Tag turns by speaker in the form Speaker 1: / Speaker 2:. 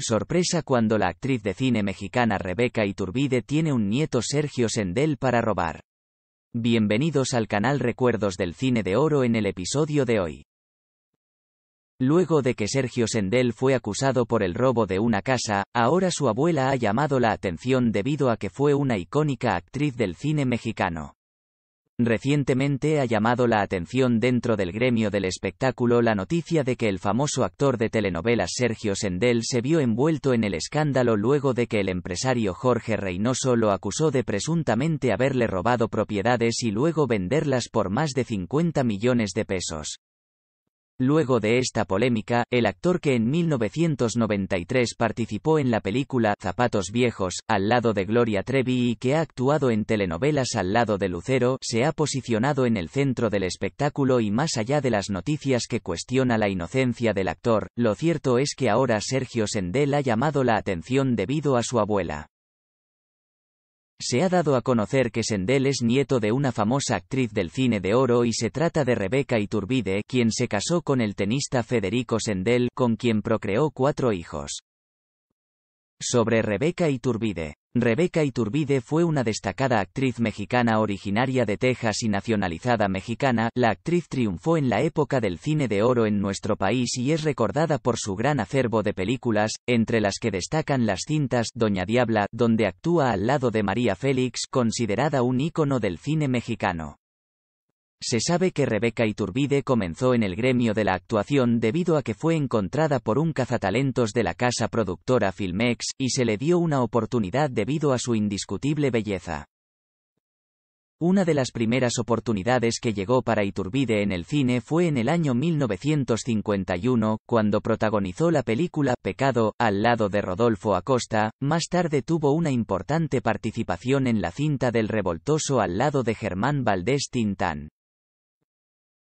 Speaker 1: Sorpresa cuando la actriz de cine mexicana Rebeca Iturbide tiene un nieto Sergio Sendel para robar. Bienvenidos al canal Recuerdos del Cine de Oro en el episodio de hoy. Luego de que Sergio Sendel fue acusado por el robo de una casa, ahora su abuela ha llamado la atención debido a que fue una icónica actriz del cine mexicano. Recientemente ha llamado la atención dentro del gremio del espectáculo la noticia de que el famoso actor de telenovelas Sergio Sendel se vio envuelto en el escándalo luego de que el empresario Jorge Reynoso lo acusó de presuntamente haberle robado propiedades y luego venderlas por más de 50 millones de pesos. Luego de esta polémica, el actor que en 1993 participó en la película Zapatos Viejos, al lado de Gloria Trevi y que ha actuado en telenovelas al lado de Lucero, se ha posicionado en el centro del espectáculo y más allá de las noticias que cuestiona la inocencia del actor, lo cierto es que ahora Sergio Sendel ha llamado la atención debido a su abuela. Se ha dado a conocer que Sendel es nieto de una famosa actriz del cine de oro y se trata de Rebeca Iturbide, quien se casó con el tenista Federico Sendel, con quien procreó cuatro hijos. Sobre Rebeca Iturbide Rebeca Iturbide fue una destacada actriz mexicana originaria de Texas y nacionalizada mexicana, la actriz triunfó en la época del cine de oro en nuestro país y es recordada por su gran acervo de películas, entre las que destacan las cintas Doña Diabla, donde actúa al lado de María Félix, considerada un ícono del cine mexicano. Se sabe que Rebeca Iturbide comenzó en el gremio de la actuación debido a que fue encontrada por un cazatalentos de la casa productora Filmex, y se le dio una oportunidad debido a su indiscutible belleza. Una de las primeras oportunidades que llegó para Iturbide en el cine fue en el año 1951, cuando protagonizó la película Pecado, al lado de Rodolfo Acosta, más tarde tuvo una importante participación en la cinta del revoltoso al lado de Germán Valdés Tintán.